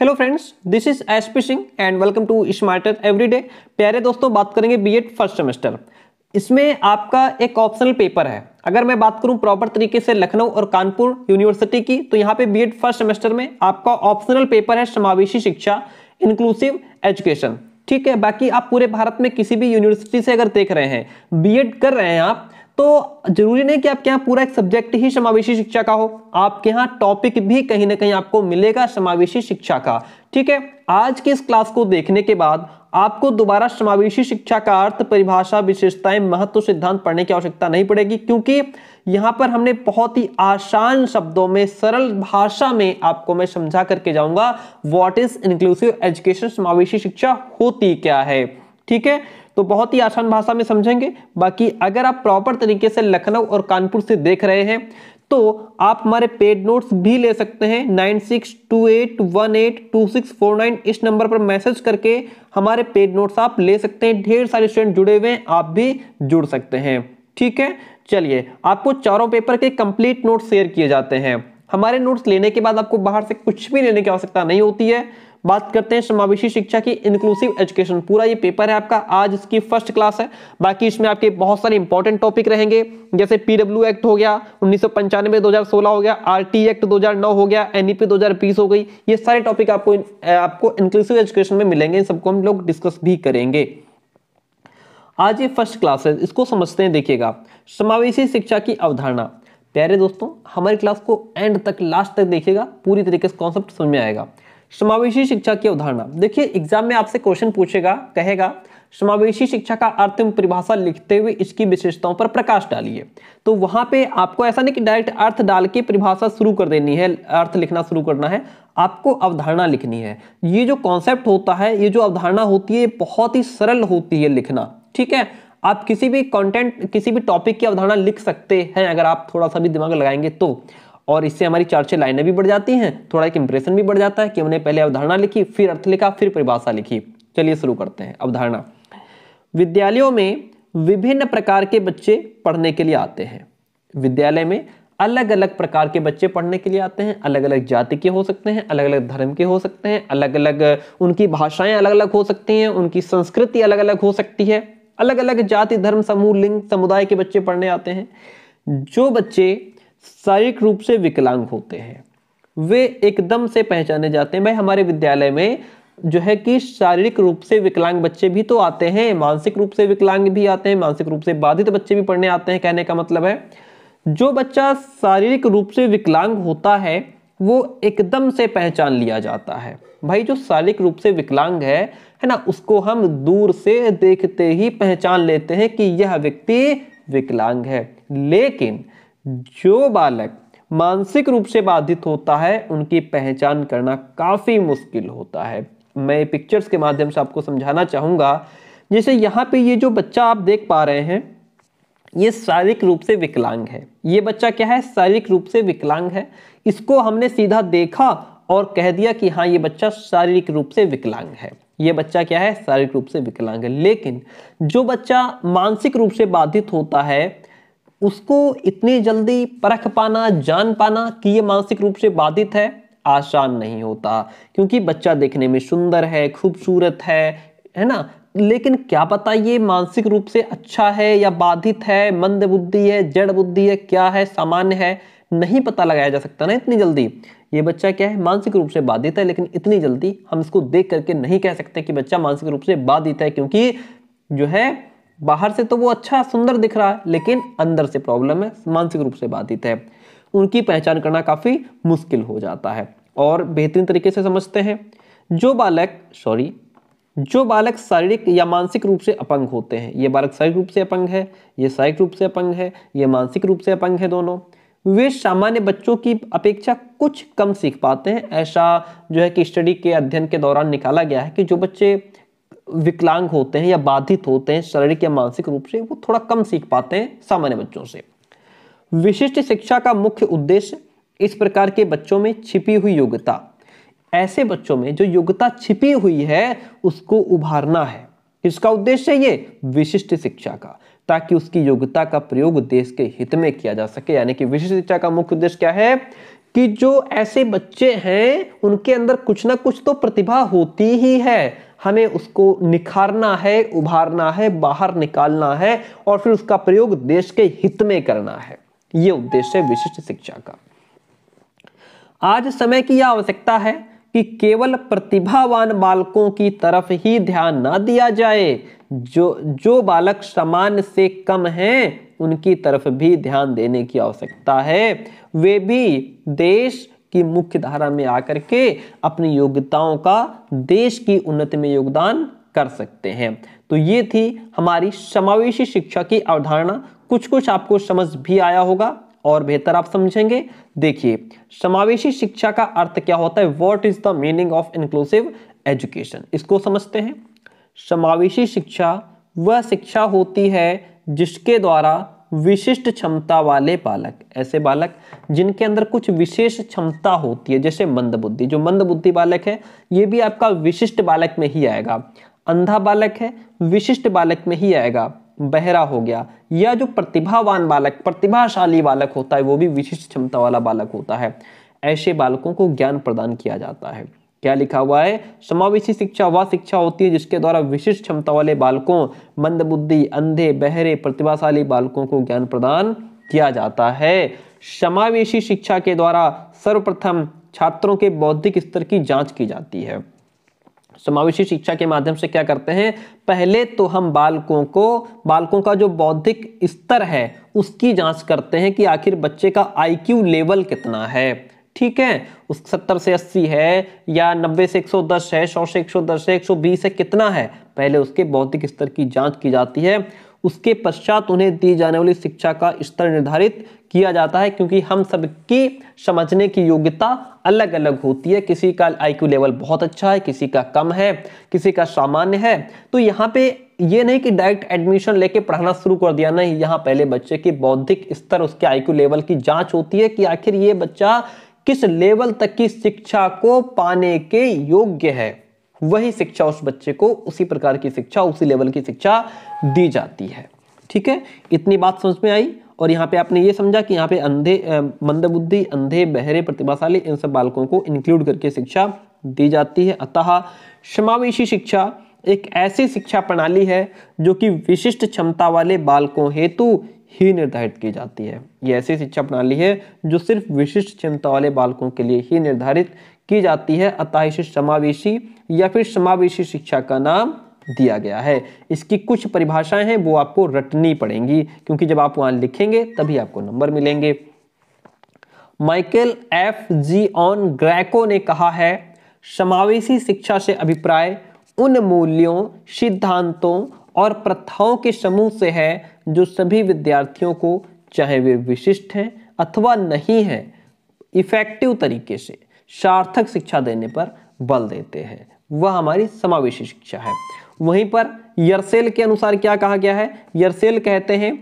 hello friends this is S P Singh and welcome to smarter everyday प्यारे दोस्तों बात करेंगे बीएड फर्स्ट सेमेस्टर इसमें आपका एक ऑप्शनल पेपर है अगर मैं बात करूं प्रॉपर तरीके से लखनऊ और कानपुर यूनिवर्सिटी की तो यहाँ पे बीएड फर्स्ट सेमेस्टर में आपका ऑप्शनल पेपर है समावेशी शिक्षा इंक्लूसिव एजुकेशन ठीक है बाकी आप पूरे भारत में किसी भी यूनिवर्सिटी से अगर देख रहे हैं बी कर रहे हैं आप तो जरूरी नहीं कि आपके यहाँ पूरा एक सब्जेक्ट ही समावेशी शिक्षा का हो आपके यहाँ टॉपिक भी कहीं ना कहीं आपको मिलेगा समावेशी शिक्षा का ठीक है आज की इस क्लास को देखने के बाद आपको दोबारा समावेशी शिक्षा का अर्थ परिभाषा विशेषताएं महत्व सिद्धांत पढ़ने की आवश्यकता नहीं पड़ेगी क्योंकि यहां पर हमने बहुत ही आसान शब्दों में सरल भाषा में आपको मैं समझा करके जाऊंगा व्हाट इज इंक्लूसिव एजुकेशन समावेशी शिक्षा होती क्या है ठीक है तो बहुत ही आसान भाषा में समझेंगे बाकी अगर आप प्रॉपर तरीके से लखनऊ और कानपुर से देख रहे हैं तो आप हमारे पेड नोट्स भी ले सकते हैं nine six two eight one eight two six four nine इस नंबर पर मैसेज करके हमारे पेड नोट्स आप ले सकते हैं ढेर सारे स्टूडेंट जुड़े हुए हैं आप भी जुड़ सकते हैं ठीक है चलिए आपको चारों पेपर के कंप्लीट नोट्स शेयर किए जाते हैं हमारे नोट्स लेने के बाद आपको बाहर से कुछ भी लेने की आवश्यकता नहीं होती है बात करते हैं समावेशी शिक्षा की इंक्लूसिव एजुकेशन पूरा ये पेपर है आपका आज इसकी फर्स्ट क्लास है बाकी इसमें आपके बहुत सारे इंपॉर्टेंट टॉपिक रहेंगे जैसे पीडब्ल्यू एक्ट हो गया उन्नीस सौ हो गया आर एक्ट दो हो गया एनईपी e दो हो गई ये सारे टॉपिक आपको आपको इंक्लूसिव एजुकेशन में मिलेंगे इन सबको हम लोग डिस्कस भी करेंगे आज ये फर्स्ट क्लास है इसको समझते हैं देखिएगा समावेशी शिक्षा की अवधारणा प्यारे दोस्तों हमारी क्लास को एंड तक लास्ट तक देखिएगा पूरी तरीके से कॉन्सेप्ट समझ में आएगा समावेशी शिक्षा की अवधारणा देखिए एग्जाम में आपसे क्वेश्चन पूछेगा कहेगा समावेशी शिक्षा का अर्थ परिभाषा लिखते हुए इसकी विशेषताओं पर प्रकाश डालिए तो वहां पे आपको ऐसा नहीं कि डायरेक्ट अर्थ डाल के परिभाषा शुरू कर देनी है अर्थ लिखना शुरू करना है आपको अवधारणा लिखनी है ये जो कॉन्सेप्ट होता है ये जो अवधारणा होती है बहुत ही सरल होती है लिखना ठीक है आप किसी भी कंटेंट किसी भी टॉपिक की अवधारणा लिख सकते हैं अगर आप थोड़ा सा भी दिमाग लगाएंगे तो और इससे हमारी चार छह लाइनें भी बढ़ जाती हैं थोड़ा एक इंप्रेशन भी बढ़ जाता है कि हमने पहले अवधारणा लिखी फिर अर्थ लिखा फिर परिभाषा लिखी चलिए शुरू करते हैं अवधारणा विद्यालयों में विभिन्न प्रकार के बच्चे पढ़ने के लिए आते हैं विद्यालय में अलग अलग प्रकार के बच्चे पढ़ने के लिए आते हैं अलग अलग जाति के हो सकते हैं अलग अलग धर्म के हो सकते हैं अलग अलग उनकी भाषाएं अलग अलग हो सकती हैं उनकी संस्कृति अलग अलग हो सकती है अलग अलग जाति धर्म समूह लिंग समुदाय के बच्चे पढ़ने आते हैं जो बच्चे शारीरिक रूप से विकलांग होते हैं वे एकदम से पहचाने जाते हैं भाई हमारे विद्यालय में जो है कि शारीरिक रूप से विकलांग बच्चे भी तो आते हैं मानसिक रूप से विकलांग भी आते हैं मानसिक रूप से बाधित बच्चे भी पढ़ने आते हैं कहने का मतलब है जो बच्चा शारीरिक रूप से विकलांग होता है वो एकदम से पहचान लिया जाता है भाई जो शारीरिक रूप से विकलांग है है ना उसको हम दूर से देखते ही पहचान लेते हैं कि यह व्यक्ति विकलांग है लेकिन जो बालक मानसिक रूप से बाधित होता है उनकी पहचान करना काफ़ी मुश्किल होता है मैं पिक्चर्स के माध्यम से आपको समझाना चाहूंगा जैसे यहाँ पे ये जो बच्चा आप देख पा रहे हैं ये शारीरिक रूप से विकलांग है ये बच्चा क्या है शारीरिक रूप से विकलांग है इसको हमने सीधा देखा और कह दिया कि हाँ ये बच्चा शारीरिक रूप से विकलांग है ये बच्चा क्या है शारीरिक रूप से विकलांग है लेकिन जो बच्चा मानसिक रूप से बाधित होता है उसको इतनी जल्दी परख पाना जान पाना कि ये मानसिक रूप से बाधित है आसान नहीं होता क्योंकि बच्चा देखने में सुंदर है खूबसूरत है है ना लेकिन क्या पता ये मानसिक रूप से अच्छा है या बाधित है मंद बुद्धि है जड़ बुद्धि है क्या है सामान्य है नहीं पता लगाया जा सकता ना इतनी जल्दी ये बच्चा क्या है मानसिक रूप से बाधित है लेकिन इतनी जल्दी हम इसको देख करके नहीं कह सकते कि बच्चा मानसिक रूप से बाधित है क्योंकि जो है बाहर से तो वो अच्छा सुंदर दिख रहा है लेकिन अंदर से प्रॉब्लम है मानसिक रूप से बाधित है उनकी पहचान करना काफ़ी मुश्किल हो जाता है और बेहतरीन तरीके से समझते हैं जो बालक सॉरी जो बालक शारीरिक या मानसिक रूप से अपंग होते हैं ये बालक शारीरिक रूप से अपंग है ये शारीरिक रूप से अपंग है ये मानसिक रूप से अपंग है दोनों वे सामान्य बच्चों की अपेक्षा कुछ कम सीख पाते हैं ऐसा जो है कि स्टडी के अध्ययन के दौरान निकाला गया है कि जो बच्चे विकलांग होते हैं या बाधित होते हैं शारीरिक या मानसिक रूप से वो थोड़ा कम सीख पाते हैं सामान्य बच्चों से विशिष्ट शिक्षा का मुख्य उद्देश्य इस प्रकार के बच्चों में छिपी हुई योग्यता ऐसे बच्चों में जो योग्यता छिपी हुई है उसको उभारना है इसका उद्देश्य है ये विशिष्ट शिक्षा का ताकि उसकी योग्यता का प्रयोग देश के हित में किया जा सके यानी कि विशिष्ट शिक्षा का मुख्य उद्देश्य क्या है कि जो ऐसे बच्चे हैं उनके अंदर कुछ ना कुछ तो प्रतिभा होती ही है हमें उसको निखारना है उभारना है बाहर निकालना है और फिर उसका प्रयोग देश के हित में करना है ये उद्देश्य है विशिष्ट शिक्षा का आज समय की यह आवश्यकता है कि केवल प्रतिभावान बालकों की तरफ ही ध्यान ना दिया जाए जो जो बालक सामान्य से कम हैं उनकी तरफ भी ध्यान देने की आवश्यकता है वे भी देश की मुख्य धारा में आकर के अपनी योग्यताओं का देश की उन्नति में योगदान कर सकते हैं तो ये थी हमारी समावेशी शिक्षा की अवधारणा कुछ कुछ आपको समझ भी आया होगा और बेहतर आप समझेंगे देखिए समावेशी शिक्षा का अर्थ क्या होता है what is the meaning of inclusive education इसको समझते हैं समावेशी शिक्षा वह शिक्षा होती है जिसके द्वारा विशिष्ट क्षमता वाले बालक ऐसे बालक जिनके अंदर कुछ विशेष क्षमता होती है जैसे मंदबुद्धि जो मंदबुद्धि बालक है ये भी आपका विशिष्ट बालक में ही आएगा अंधा बालक है विशिष्ट बालक में ही आएगा बहरा हो गया या जो प्रतिभावान बालक प्रतिभाशाली बालक होता है वो भी विशिष्ट क्षमता वाला बालक होता है ऐसे बालकों को ज्ञान प्रदान किया जाता है क्या लिखा हुआ है समावेशी शिक्षा वह शिक्षा होती है जिसके द्वारा विशिष्ट क्षमता वाले बालकों मंदबुद्धि अंधे बहरे प्रतिभाशाली बालकों को ज्ञान प्रदान किया जाता है समावेशी शिक्षा के द्वारा सर्वप्रथम छात्रों के बौद्धिक स्तर की जांच की जाती है समावेशी शिक्षा के माध्यम से क्या करते हैं पहले तो हम बालकों को बालकों का जो बौद्धिक स्तर है उसकी जांच करते हैं कि आखिर बच्चे का आईक्यू लेवल कितना है ठीक है उस सत्तर से अस्सी है या नब्बे से एक सौ दस है सौ से एक सौ दस है एक सौ बीस है कितना है पहले उसके बौद्धिक स्तर की जांच की जाती है उसके पश्चात उन्हें दी जाने वाली शिक्षा का स्तर निर्धारित किया जाता है क्योंकि हम सबकी समझने की योग्यता अलग अलग होती है किसी का आईक्यू लेवल बहुत अच्छा है किसी का कम है किसी का सामान्य है तो यहाँ पे ये नहीं कि डायरेक्ट एडमिशन लेके पढ़ाना शुरू कर दिया नहीं यहाँ पहले बच्चे की बौद्धिक स्तर उसके आईक्यू लेवल की जांच होती है कि आखिर ये बच्चा किस लेवल तक की शिक्षा को पाने के योग्य है वही शिक्षा उस बच्चे को उसी प्रकार की शिक्षा उसी लेवल की शिक्षा दी जाती है ठीक है इतनी बात समझ में आई और यहाँ पे आपने ये समझा कि यहाँ पे अंधे मंदबुद्धि अंधे बहरे प्रतिभाशाली इन सब बालकों को इंक्लूड करके शिक्षा दी जाती है अतः समावेशी शिक्षा एक ऐसी शिक्षा प्रणाली है जो कि विशिष्ट क्षमता वाले बालकों हेतु ही निर्धारित की जाती है ये ऐसी शिक्षा प्रणाली है जो सिर्फ विशिष्ट क्षमता वाले बालकों के लिए ही निर्धारित की जाती है अतः इसे समावेशी या फिर समावेशी शिक्षा का नाम दिया गया है इसकी कुछ परिभाषाएं हैं वो आपको रटनी पड़ेंगी क्योंकि जब आप वहां लिखेंगे तभी आपको नंबर मिलेंगे Michael F Giangreco ने कहा है समावेशी शिक्षा से अभिप्राय उन मूल्यों सिद्धांतों और प्रथाओं के समूह से है जो सभी विद्यार्थियों को चाहे वे विशिष्ट हैं अथवा नहीं हैं इफेक्टिव तरीके से सार्थक शिक्षा देने पर बल देते हैं वह हमारी समावेशी शिक्षा है वहीं पर यरसेल के अनुसार क्या कहा गया है यरसेल कहते हैं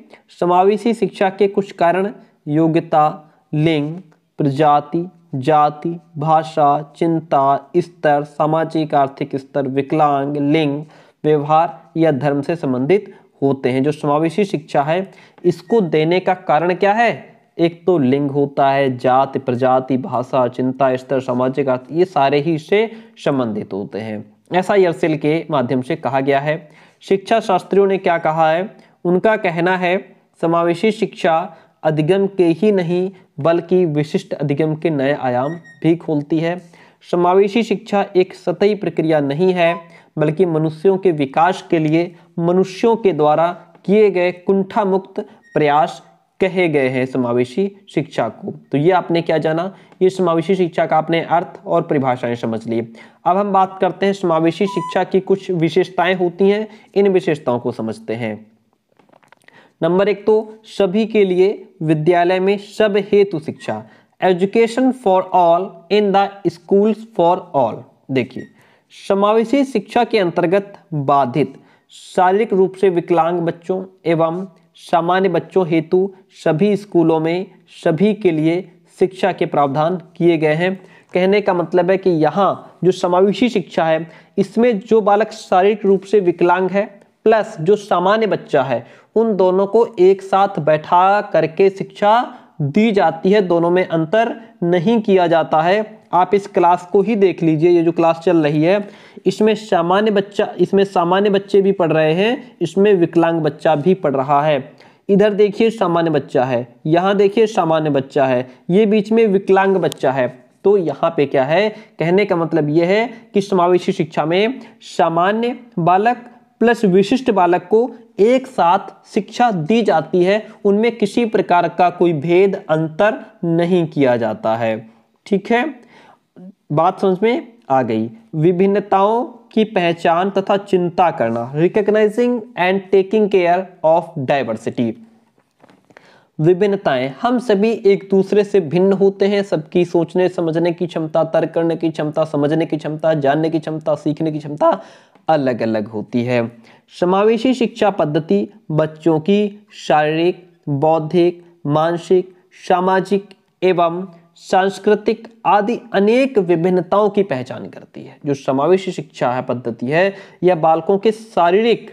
समावेशी शिक्षा के कुछ कारण योग्यता लिंग प्रजाति जाति भाषा चिंता स्तर सामाजिक आर्थिक स्तर विकलांग लिंग व्यवहार या धर्म से संबंधित होते हैं जो समावेशी शिक्षा है इसको देने का कारण क्या है एक तो लिंग होता है जाति प्रजाति भाषा चिंता स्तर सामाजिक अर्थ ये सारे ही से संबंधित होते हैं ऐसा यर्सिल के माध्यम से कहा गया है शिक्षा शास्त्रियों ने क्या कहा है उनका कहना है समावेशी शिक्षा अधिगम के ही नहीं बल्कि विशिष्ट अधिगम के नए आयाम भी खोलती है समावेशी शिक्षा एक सतही प्रक्रिया नहीं है बल्कि मनुष्यों के विकास के लिए मनुष्यों के द्वारा किए गए कुंठा मुक्त प्रयास कहे गए हैं समावेशी शिक्षा को तो ये आपने क्या जाना ये समावेशी शिक्षा का आपने अर्थ और परिभाषाएं समझ लिए अब हम बात करते हैं समावेशी शिक्षा की कुछ विशेषताएं होती हैं इन विशेषताओं को समझते हैं नंबर एक तो सभी के लिए विद्यालय में सब हेतु शिक्षा education for all in the schools for all देखिए समावेशी शिक्षा के अंतर्गत बाधित शारीरिक रूप से विकलांग बच्चों एवं सामान्य बच्चों हेतु सभी स्कूलों में सभी के लिए शिक्षा के प्रावधान किए गए हैं कहने का मतलब है कि यहाँ जो समावेशी शिक्षा है इसमें जो बालक शारीरिक रूप से विकलांग है प्लस जो सामान्य बच्चा है उन दोनों को एक साथ बैठा करके शिक्षा दी जाती है दोनों में अंतर नहीं किया जाता है आप इस क्लास को ही देख लीजिए ये जो क्लास चल रही है इसमें सामान्य बच्चा इसमें सामान्य बच्चे भी पढ़ रहे हैं इसमें विकलांग बच्चा भी पढ़ रहा है इधर देखिए सामान्य बच्चा है यहाँ देखिए सामान्य बच्चा है ये बीच में विकलांग बच्चा है तो यहाँ पे क्या है कहने का मतलब यह है कि समावेशी शिक्षा में सामान्य बालक प्लस विशिष्ट बालक को एक साथ शिक्षा दी जाती है उनमें किसी प्रकार का कोई भेद अंतर नहीं किया जाता है ठीक है बात समझ में आ गई विभिन्नताओं की पहचान तथा चिंता करना recognising and taking care of diversity विभिन्नताएं हम सभी एक दूसरे से भिन्न होते हैं सबकी सोचने समझने की क्षमता तर्क करने की क्षमता समझने की क्षमता जानने की क्षमता सीखने की क्षमता अलग अलग होती है समावेशी शिक्षा पद्धति बच्चों की शारीरिक बौद्धिक मानसिक सामाजिक एवं सांस्कृतिक आदि अनेक विभिन्नताओं की पहचान करती है जो समावेशी शिक्षा है पद्धति है यह बालकों के शारीरिक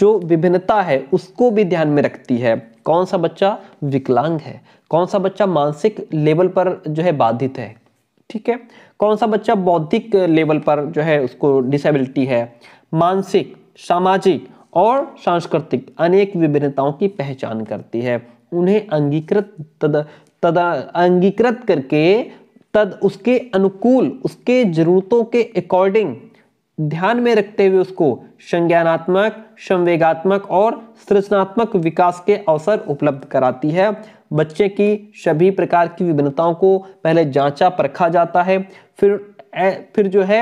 जो विभिन्नता है उसको भी ध्यान में रखती है कौन सा बच्चा विकलांग है कौन सा बच्चा मानसिक लेवल पर जो है बाधित है ठीक है कौन सा बच्चा बौद्धिक लेवल पर जो है उसको डिसेबिलिटी है मानसिक सामाजिक और सांस्कृतिक अनेक विभिन्नताओं की पहचान करती है उन्हें अंगीकृत तद तद अंगीकृत करके तद उसके अनुकूल उसके जरूरतों के अकॉर्डिंग ध्यान में रखते हुए उसको संज्ञानात्मक संवेगात्मक और सृजनात्मक विकास के अवसर उपलब्ध कराती है बच्चे की सभी प्रकार की विभिन्नताओं को पहले जांचा परखा जाता है फिर फिर जो है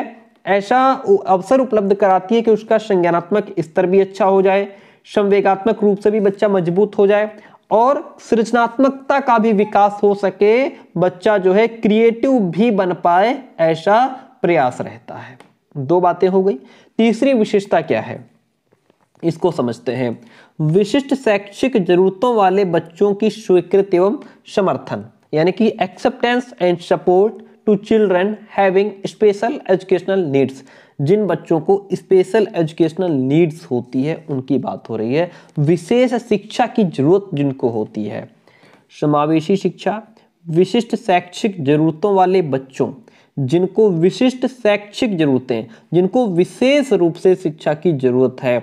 ऐसा अवसर उपलब्ध कराती है कि उसका संज्ञानात्मक स्तर भी अच्छा हो जाए संवेगात्मक रूप से भी बच्चा मजबूत हो जाए और सृजनात्मकता का भी विकास हो सके बच्चा जो है क्रिएटिव भी बन पाए ऐसा प्रयास रहता है दो बातें हो गई तीसरी विशेषता क्या है इसको समझते हैं विशिष्ट शैक्षिक जरूरतों वाले बच्चों की स्वीकृति एवं समर्थन यानी कि acceptance and support to children having special educational needs जिन बच्चों को स्पेशल एजुकेशनल नीड्स होती है उनकी बात हो रही है विशेष शिक्षा की जरूरत जिनको होती है समावेशी शिक्षा विशिष्ट शैक्षिक जरूरतों वाले बच्चों जिनको विशिष्ट शैक्षिक जरूरतें जिनको विशेष रूप से शिक्षा की जरूरत है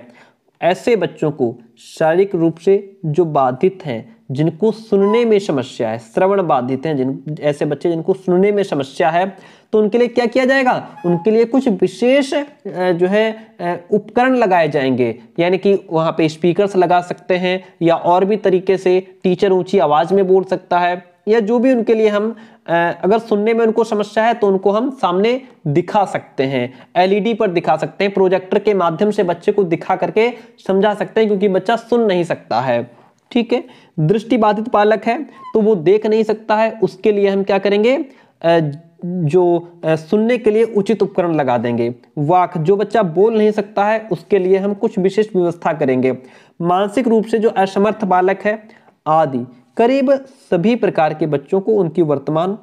ऐसे बच्चों को शारीरिक रूप से जो बाधित हैं जिनको सुनने में समस्या है श्रवण बाधित हैं जिन ऐसे बच्चे जिनको सुनने में समस्या है तो उनके लिए क्या किया जाएगा उनके लिए कुछ विशेष जो है उपकरण लगाए जाएंगे यानी कि वहाँ पे स्पीकर्स लगा सकते हैं या और भी तरीके से टीचर ऊंची आवाज़ में बोल सकता है या जो भी उनके लिए हम अगर सुनने में उनको समस्या है तो उनको हम सामने दिखा सकते हैं एलईडी पर दिखा सकते हैं प्रोजेक्टर के माध्यम से बच्चे को दिखा करके समझा सकते हैं क्योंकि बच्चा सुन नहीं सकता है ठीक है दृष्टिबाधित पालक है तो वो देख नहीं सकता है उसके लिए हम क्या करेंगे जो सुनने के लिए उचित उपकरण लगा देंगे वाक जो बच्चा बोल नहीं सकता है उसके लिए हम कुछ विशिष्ट व्यवस्था करेंगे मानसिक रूप से जो असमर्थ बालक है आदि करीब सभी प्रकार के बच्चों को उनकी वर्तमान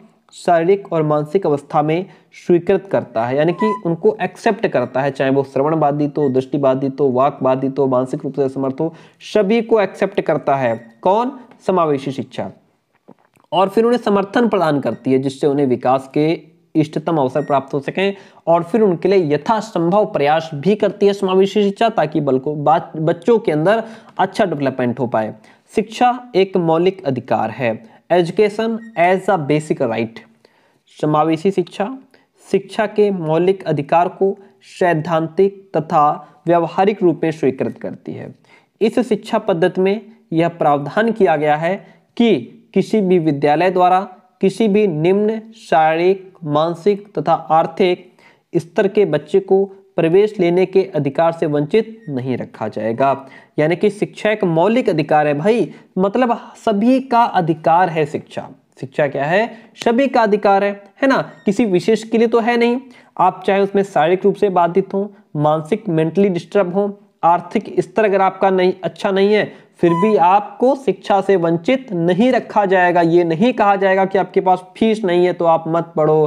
शारीरिक और मानसिक अवस्था में स्वीकृत करता है यानी कि उनको एक्सेप्ट करता है चाहे वो श्रवण बाधित हो दृष्टिबाधित हो वाक बाधित हो मानसिक रूप से असमर्थ हो सभी को एक्सेप्ट करता है कौन समावेशी शिक्षा और फिर उन्हें समर्थन प्रदान करती है जिससे उन्हें विकास के इष्टतम अवसर प्राप्त हो सकें और फिर उनके लिए यथासंभव प्रयास भी करती है समावेशी शिक्षा ताकि बल्कि बच्चों के अंदर अच्छा डेवलपमेंट हो पाए शिक्षा एक मौलिक अधिकार है education as a basic right समावेशी शिक्षा शिक्षा के मौलिक अधिकार को सैद्धांतिक तथा व्यवहारिक रूप में स्वीकृत करती है इस शिक्षा पद्धति में यह प्रावधान किया गया है कि किसी भी विद्यालय द्वारा किसी भी निम्न शारीरिक मानसिक तथा आर्थिक स्तर के बच्चे को प्रवेश लेने के अधिकार से वंचित नहीं रखा जाएगा यानी कि शिक्षा एक मौलिक अधिकार है भाई मतलब सभी का अधिकार है शिक्षा शिक्षा क्या है सभी का अधिकार है है ना किसी विशेष के लिए तो है नहीं आप चाहे उसमें शारीरिक रूप से बाधित हो मानसिक मेंटली डिस्टर्ब हो आर्थिक स्तर अगर आपका नहीं अच्छा नहीं है फिर भी आपको शिक्षा से वंचित नहीं रखा जाएगा ये नहीं कहा जाएगा कि आपके पास फीस नहीं है तो आप मत पढ़ो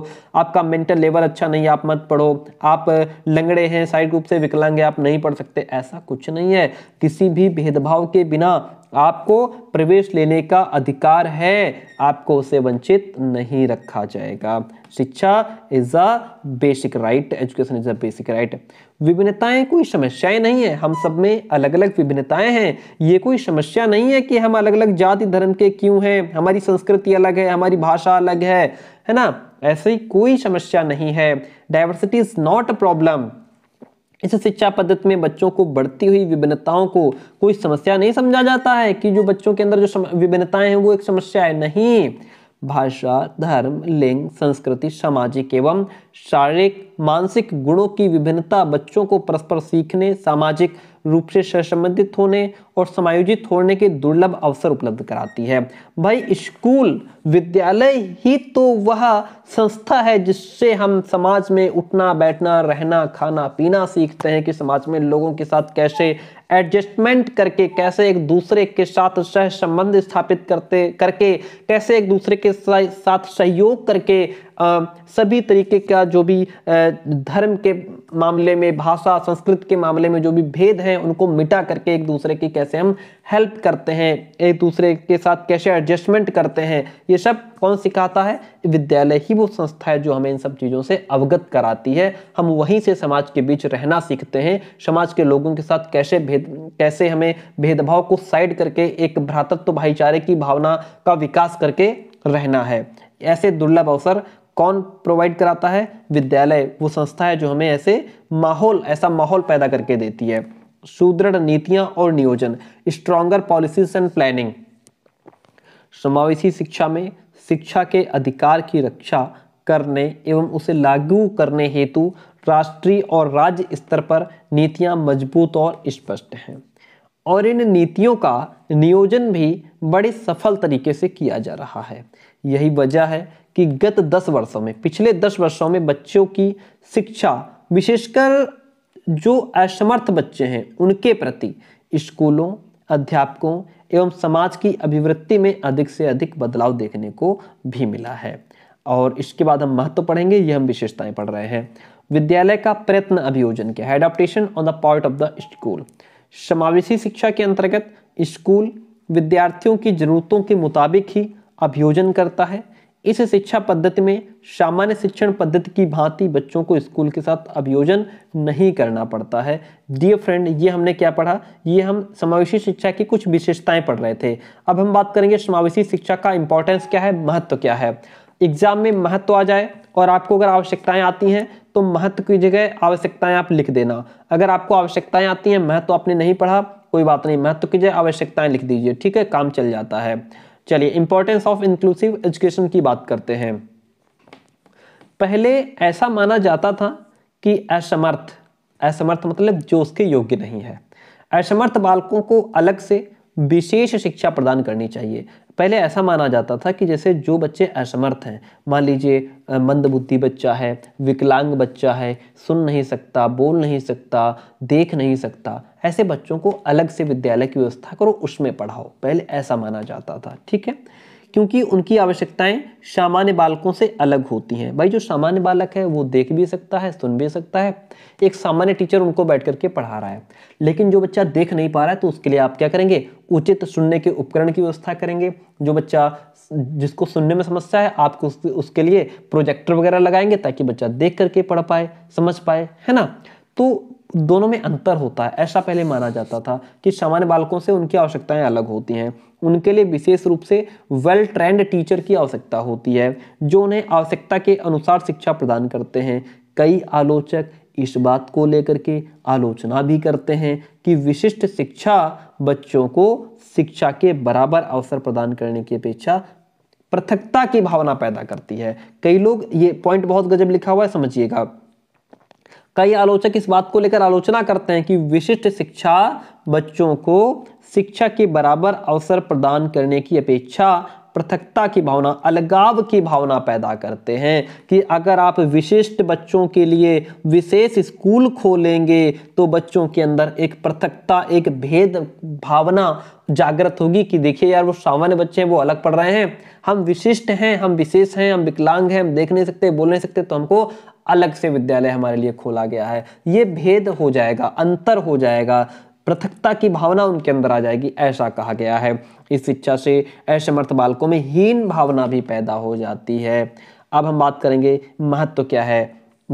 आपका मेंटल लेवल अच्छा नहीं है आप मत पढ़ो आप लंगड़े हैं साइड रूप से विकलांग है आप नहीं पढ़ सकते ऐसा कुछ नहीं है किसी भी भेदभाव के बिना आपको प्रवेश लेने का अधिकार है आपको उसे वंचित नहीं रखा जाएगा शिक्षा is a basic right education is a basic right विभिन्नताएं कोई समस्याएं नहीं है हम सब में अलग अलग विभिन्नताएं हैं ये कोई समस्या नहीं है कि हम अलग अलग जाति धर्म के क्यों हैं हमारी संस्कृति अलग है हमारी भाषा अलग है है ना ऐसी कोई समस्या नहीं है diversity is not a problem इस शिक्षा पद्धति में बच्चों को बढ़ती हुई विभिन्नताओं को कोई समस्या नहीं समझा जाता है कि जो बच्चों के अंदर जो विभिन्नताएं हैं वो एक समस्या है नहीं भाषा धर्म लिंग संस्कृति सामाजिक एवं शारीरिक मानसिक गुणों की विभिन्नता बच्चों को परस्पर सीखने सामाजिक रूप से सहसंबंधित होने और समायोजित होने के दुर्लभ अवसर उपलब्ध कराती है भाई स्कूल विद्यालय ही तो वह संस्था है जिससे हम समाज में उठना बैठना रहना खाना पीना सीखते हैं कि समाज में लोगों के साथ कैसे एडजस्टमेंट करके कैसे एक दूसरे के साथ सह संबंध स्थापित करते करके कैसे एक दूसरे के साथ सहयोग करके सभी तरीके का जो भी धर्म के मामले में भाषा संस्कृत के मामले में जो भी भेद हैं उनको मिटा करके एक दूसरे की कैसे हम हेल्प करते हैं एक दूसरे के साथ कैसे एडजस्टमेंट करते हैं ये सब कौन सिखाता है विद्यालय ही वो संस्था है जो हमें इन सब चीज़ों से अवगत कराती है हम वहीं से समाज के बीच रहना सीखते हैं समाज के लोगों के साथ कैसे भेद कैसे हमें भेदभाव को साइड करके एक भ्रातत्व भाईचारे की भावना का विकास करके रहना है ऐसे दुर्लभ अवसर कौन प्रोवाइड कराता है विद्यालय वो संस्था है जो हमें ऐसे माहौल ऐसा माहौल पैदा करके देती है सुदृढ़ नीतियां और नियोजन स्ट्रॉन्गर पॉलिसीज एंड प्लानिंग समावेशी शिक्षा में शिक्षा के अधिकार की रक्षा करने एवं उसे लागू करने हेतु राष्ट्रीय और राज्य स्तर पर नीतियां मजबूत और स्पष्ट हैं और इन नीतियों का नियोजन भी बड़े सफल तरीके से किया जा रहा है यही वजह है कि गत दस वर्षों में पिछले दस वर्षों में बच्चों की शिक्षा विशेषकर जो असमर्थ बच्चे हैं उनके प्रति स्कूलों अध्यापकों एवं समाज की अभिवृत्ति में अधिक से अधिक बदलाव देखने को भी मिला है और इसके बाद हम महत्व पढ़ेंगे ये हम विशेषताएं पढ़ रहे हैं विद्यालय का प्रयत्न अभियोजन क्या है adaptation on the part of the school समावेशी शिक्षा के अंतर्गत स्कूल विद्यार्थियों की जरूरतों के मुताबिक ही अभियोजन करता है इस शिक्षा पद्धति में सामान्य शिक्षण पद्धति की भांति बच्चों को स्कूल के साथ अभियोजन नहीं करना पड़ता है डियर फ्रेंड ये हमने क्या पढ़ा ये हम समावेशी शिक्षा की कुछ विशेषताएं पढ़ रहे थे अब हम बात करेंगे समावेशी शिक्षा का इंपॉर्टेंस क्या है महत्व क्या है एग्जाम में महत्व आ जाए और आपको अगर आवश्यकताएं आती हैं तो महत्व की जगह आवश्यकताएं आप लिख देना अगर आपको आवश्यकताएं आती हैं महत्व आपने नहीं पढ़ा कोई बात नहीं महत्व की जगह आवश्यकताएं लिख दीजिए ठीक है काम चल जाता है चलिए इंपॉर्टेंस ऑफ इंक्लूसिव एजुकेशन की बात करते हैं पहले ऐसा माना जाता था कि असमर्थ असमर्थ मतलब जो उसके योग्य नहीं है असमर्थ बालकों को अलग से विशेष शिक्षा प्रदान करनी चाहिए पहले ऐसा माना जाता था कि जैसे जो बच्चे असमर्थ हैं मान लीजिए मंदबुद्धि बच्चा है विकलांग बच्चा है सुन नहीं सकता बोल नहीं सकता देख नहीं सकता ऐसे बच्चों को अलग से विद्यालय की व्यवस्था करो उसमें पढ़ाओ पहले ऐसा माना जाता था ठीक है क्योंकि उनकी आवश्यकताएं सामान्य बालकों से अलग होती हैं भाई जो सामान्य बालक है वो देख भी सकता है सुन भी सकता है एक सामान्य टीचर उनको बैठ करके पढ़ा रहा है लेकिन जो बच्चा देख नहीं पा रहा है तो उसके लिए आप क्या करेंगे उचित सुनने के उपकरण की व्यवस्था करेंगे जो बच्चा जिसको सुनने में समस्या है आपको उसके लिए प्रोजेक्टर वगैरह लगाएंगे ताकि बच्चा देख करके पढ़ पाए समझ पाए है ना तो दोनों में अंतर होता है ऐसा पहले माना जाता था कि सामान्य बालकों से उनकी आवश्यकताएं अलग होती हैं उनके लिए विशेष रूप से वेल ट्रेंड टीचर की आवश्यकता होती है जो उन्हें आवश्यकता के अनुसार शिक्षा प्रदान करते हैं कई आलोचक इस बात को लेकर के आलोचना भी करते हैं कि विशिष्ट शिक्षा बच्चों को शिक्षा के बराबर अवसर प्रदान करने की अपेक्षा पृथकता की भावना पैदा करती है कई लोग ये पॉइंट बहुत गजब लिखा हुआ है समझिएगा कई आलोचक इस बात को लेकर आलोचना करते हैं कि विशिष्ट शिक्षा बच्चों को शिक्षा के बराबर अवसर प्रदान करने की अपेक्षा पृथकता की भावना अलगाव की भावना पैदा करते हैं कि अगर आप विशिष्ट बच्चों के लिए विशेष स्कूल खोलेंगे तो बच्चों के अंदर एक पृथकता एक भेद भावना जागृत होगी कि देखिए यार वो सामान्य बच्चे हैं वो अलग पढ़ रहे हैं हम विशिष्ट हैं हम विशेष हैं हम विकलांग हैं हम देख नहीं सकते बोल नहीं सकते तो हमको अलग से विद्यालय हमारे लिए खोला गया है ये भेद हो जाएगा अंतर हो जाएगा पृथकता की भावना उनके अंदर आ जाएगी ऐसा कहा गया है इस शिक्षा से असमर्थ बालकों में हीन भावना भी पैदा हो जाती है अब हम बात करेंगे महत्व तो क्या है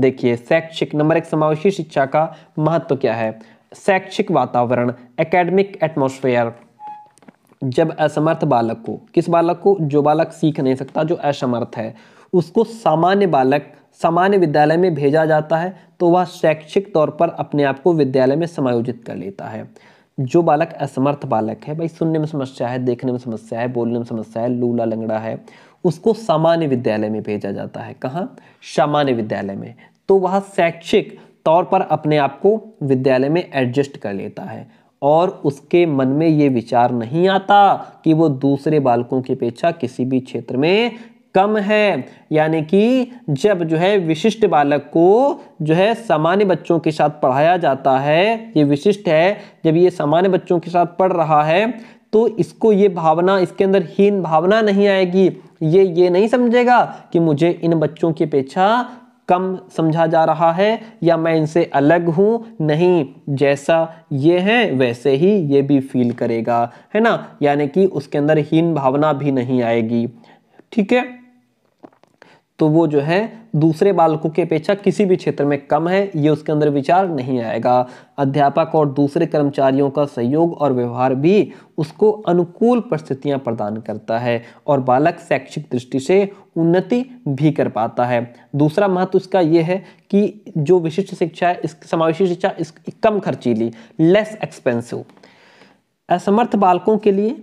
देखिए शैक्षिक नंबर एक समावेशी शिक्षा का महत्व तो क्या है शैक्षिक वातावरण एकेडमिक एटमोसफेयर जब असमर्थ बालक को किस बालक को जो बालक सीख नहीं सकता जो असमर्थ है उसको सामान्य बालक सामान्य विद्यालय में भेजा जाता है तो वह शैक्षिक तौर पर अपने आप को विद्यालय में समायोजित कर लेता है जो बालक असमर्थ बालक है भाई सुनने में समस्या है देखने में समस्या है बोलने में समस्या है लूला लंगड़ा है उसको सामान्य विद्यालय में भेजा जाता है कहाँ सामान्य विद्यालय में तो वह शैक्षिक तौर पर अपने आप को विद्यालय में एडजस्ट कर लेता है और उसके मन में ये विचार नहीं आता कि वो दूसरे बालकों की अपेक्षा किसी भी क्षेत्र में कम है यानी कि जब जो है विशिष्ट बालक को जो है सामान्य बच्चों के साथ पढ़ाया जाता है ये विशिष्ट है जब ये सामान्य बच्चों के साथ पढ़ रहा है तो इसको ये भावना इसके अंदर हीन भावना नहीं आएगी ये ये नहीं समझेगा कि मुझे इन बच्चों की अपेक्षा कम समझा जा रहा है या मैं इनसे अलग हूँ नहीं जैसा ये है वैसे ही ये भी फील करेगा है ना यानी कि उसके अंदर हीन भावना भी नहीं आएगी ठीक है तो वो जो है दूसरे बालकों की अपेक्षा किसी भी क्षेत्र में कम है ये उसके अंदर विचार नहीं आएगा अध्यापक और दूसरे कर्मचारियों का सहयोग और व्यवहार भी उसको अनुकूल परिस्थितियां प्रदान करता है और बालक शैक्षिक दृष्टि से उन्नति भी कर पाता है दूसरा महत्व इसका यह है कि जो विशिष्ट शिक्षा है इस समावेशी शिक्षा इस कम खर्चीली लेस एक्सपेंसिव असमर्थ बालकों के लिए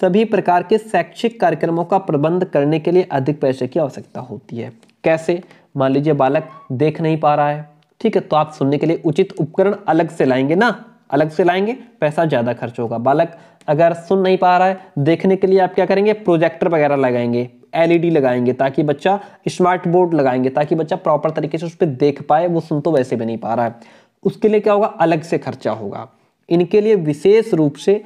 सभी प्रकार के शैक्षिक कार्यक्रमों का प्रबंध करने के लिए अधिक पैसे की आवश्यकता होती है कैसे मान लीजिए बालक देख नहीं पा रहा है ठीक है तो आप सुनने के लिए उचित उपकरण अलग से लाएंगे ना अलग से लाएंगे पैसा ज़्यादा खर्च होगा बालक अगर सुन नहीं पा रहा है देखने के लिए आप क्या करेंगे प्रोजेक्टर वगैरह लगाएंगे एलईडी लगाएंगे ताकि बच्चा स्मार्ट बोर्ड लगाएंगे ताकि बच्चा प्रॉपर तरीके से उस पर देख पाए वो सुन तो वैसे भी नहीं पा रहा है उसके लिए क्या होगा अलग से खर्चा होगा इनके लिए विशेष रूप से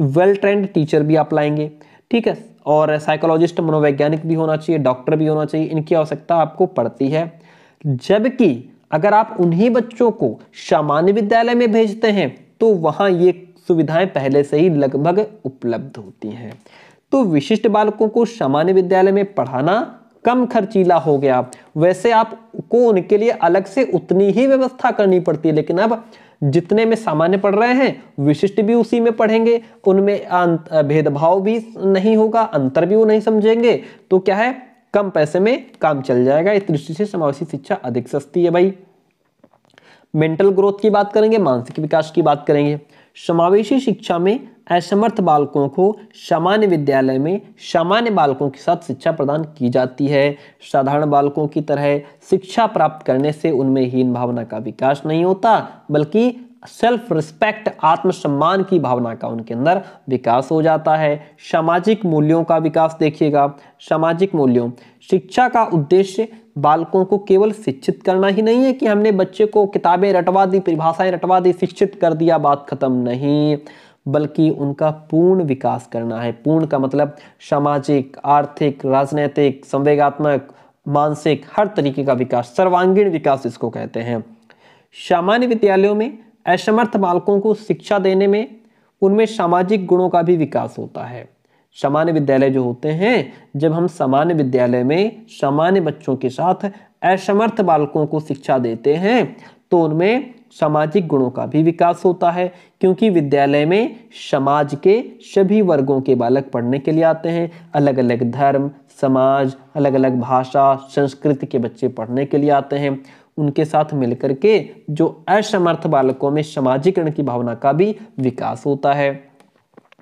वेल ट्रेंड टीचर भी आप लाएंगे ठीक है और साइकोलॉजिस्ट मनोवैज्ञानिक भी होना चाहिए डॉक्टर भी होना चाहिए इनकी आवश्यकता आपको पड़ती है जबकि अगर आप उन्हीं बच्चों को सामान्य विद्यालय में भेजते हैं तो वहां ये सुविधाएं पहले से ही लगभग उपलब्ध होती हैं तो विशिष्ट बालकों को सामान्य विद्यालय में पढ़ाना कम खर्चीला हो गया वैसे आपको उनके लिए अलग से उतनी ही व्यवस्था करनी पड़ती है लेकिन अब जितने में सामान्य पढ़ रहे हैं विशिष्ट भी उसी में पढ़ेंगे उनमें भेदभाव भी नहीं होगा अंतर भी वो नहीं समझेंगे तो क्या है कम पैसे में काम चल जाएगा इस दृष्टि से समावेशी शिक्षा अधिक सस्ती है भाई मेंटल ग्रोथ की बात करेंगे मानसिक विकास की बात करेंगे समावेशी शिक्षा में असमर्थ बालकों को सामान्य विद्यालय में सामान्य बालकों के साथ शिक्षा प्रदान की जाती है साधारण बालकों की तरह शिक्षा प्राप्त करने से उनमें हीन भावना का विकास नहीं होता बल्कि सेल्फ रिस्पेक्ट आत्मसम्मान की भावना का उनके अंदर विकास हो जाता है सामाजिक मूल्यों का विकास देखिएगा सामाजिक मूल्यों शिक्षा का उद्देश्य बालकों को केवल शिक्षित करना ही नहीं है कि हमने बच्चे को किताबें रटवा दी परिभाषाएं रटवा दी शिक्षित कर दिया बात खत्म नहीं बल्कि उनका पूर्ण विकास करना है पूर्ण का मतलब सामाजिक आर्थिक राजनैतिक संवेगात्मक मानसिक हर तरीके का विकास सर्वांगीण विकास इसको कहते हैं सामान्य विद्यालयों में असमर्थ बालकों को शिक्षा देने में उनमें सामाजिक गुणों का भी विकास होता है सामान्य विद्यालय जो होते हैं जब हम सामान्य विद्यालय में सामान्य बच्चों के साथ असमर्थ बालकों को शिक्षा देते हैं तो उनमें सामाजिक गुणों का भी विकास होता है क्योंकि विद्यालय में समाज के सभी वर्गों के बालक पढ़ने के लिए आते हैं अलग अलग धर्म समाज अलग अलग भाषा संस्कृति के बच्चे पढ़ने के लिए आते हैं उनके साथ मिलकर के जो असमर्थ बालकों में सामाजिकरण की भावना का भी विकास होता है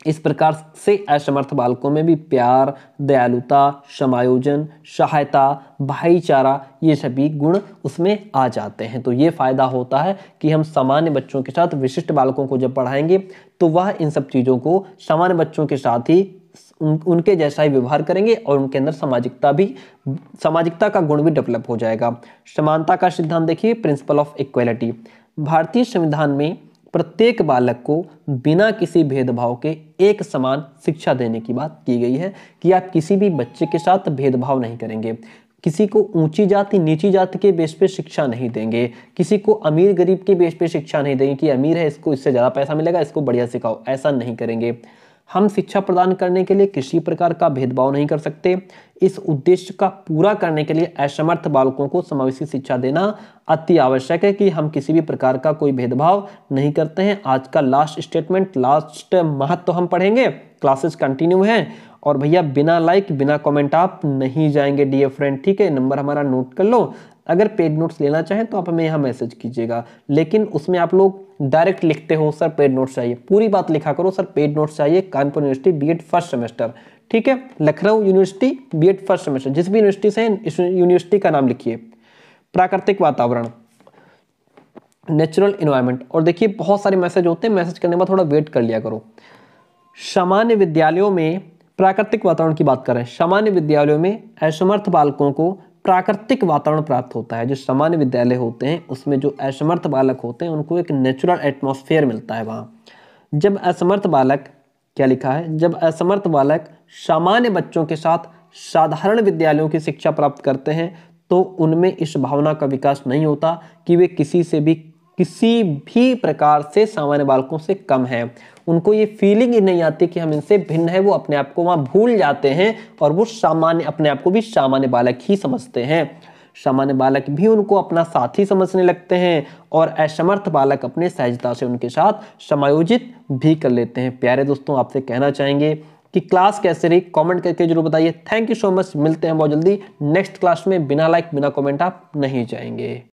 इस प्रकार से असमर्थ बालकों में भी प्यार दयालुता समायोजन सहायता भाईचारा ये सभी गुण उसमें आ जाते हैं तो ये फ़ायदा होता है कि हम सामान्य बच्चों के साथ विशिष्ट बालकों को जब पढ़ाएंगे तो वह इन सब चीज़ों को सामान्य बच्चों के साथ ही उन, उनके जैसा ही व्यवहार करेंगे और उनके अंदर सामाजिकता भी सामाजिकता का गुण भी डेवलप हो जाएगा समानता का सिद्धांत देखिए प्रिंसिपल ऑफ इक्वेलिटी भारतीय संविधान में प्रत्येक बालक को बिना किसी भेदभाव के एक समान शिक्षा देने की बात की गई है कि आप किसी भी बच्चे के साथ भेदभाव नहीं करेंगे किसी को ऊंची जाति नीची जाति के बेस पे शिक्षा नहीं देंगे किसी को अमीर गरीब के बेस पे शिक्षा नहीं देंगे कि अमीर है इसको इससे ज़्यादा पैसा मिलेगा इसको बढ़िया सिखाओ ऐसा नहीं करेंगे हम शिक्षा प्रदान करने के लिए किसी प्रकार का भेदभाव नहीं कर सकते इस उद्देश्य का पूरा करने के लिए असमर्थ बालकों को समावेशी शिक्षा देना अति आवश्यक है कि हम किसी भी प्रकार का कोई भेदभाव नहीं करते हैं आज का लास्ट स्टेटमेंट लास्ट महत्व तो हम पढ़ेंगे क्लासेस कंटिन्यू हैं और भैया बिना लाइक बिना कमेंट आप नहीं जाएंगे डियर फ्रेंड ठीक है नंबर हमारा नोट कर लो अगर पेड नोट्स लेना चाहें तो आप हमें यहाँ मैसेज कीजिएगा लेकिन उसमें आप लोग डायरेक्ट लिखते हो सर पेड नोट्स चाहिए पूरी बात लिखा करो सर पेड नोट्स चाहिए Kanpur university B first semester ठीक है Lucknow university B first semester जिस भी यूनिवर्सिटी से यूनिवर्सिटी का नाम लिखिए प्राकृतिक वातावरण नेचुरल इन्वायरमेंट और देखिए बहुत सारे मैसेज होते हैं मैसेज करने के बाद थोड़ा वेट कर लिया करो सामान्य विद्यालयों में प्राकृतिक वातावरण की बात करें सामान्य विद्यालयों में असमर्थ बालकों को प्राकृतिक वातावरण प्राप्त होता है जो सामान्य विद्यालय होते हैं उसमें जो असमर्थ बालक होते हैं उनको एक नेचुरल एटमोसफेयर मिलता है वहाँ जब असमर्थ बालक क्या लिखा है जब असमर्थ बालक सामान्य बच्चों के साथ साधारण विद्यालयों की शिक्षा प्राप्त करते हैं तो उनमें इस भावना का विकास नहीं होता कि वे किसी से भी किसी भी प्रकार से सामान्य बालकों से कम है उनको ये फीलिंग ही नहीं आती कि हम इनसे भिन्न है वो अपने आप को वहाँ भूल जाते हैं और वो सामान्य अपने आप को भी सामान्य बालक ही समझते हैं सामान्य बालक भी उनको अपना साथी समझने लगते हैं और असमर्थ बालक अपने सहजता से उनके साथ समायोजित भी कर लेते हैं प्यारे दोस्तों आपसे कहना चाहेंगे कि क्लास कैसे रही कमेंट करके जरूर बताइए थैंक यू सो मच मिलते हैं बहुत जल्दी नेक्स्ट क्लास में बिना लाइक बिना कमेंट आप नहीं जाएंगे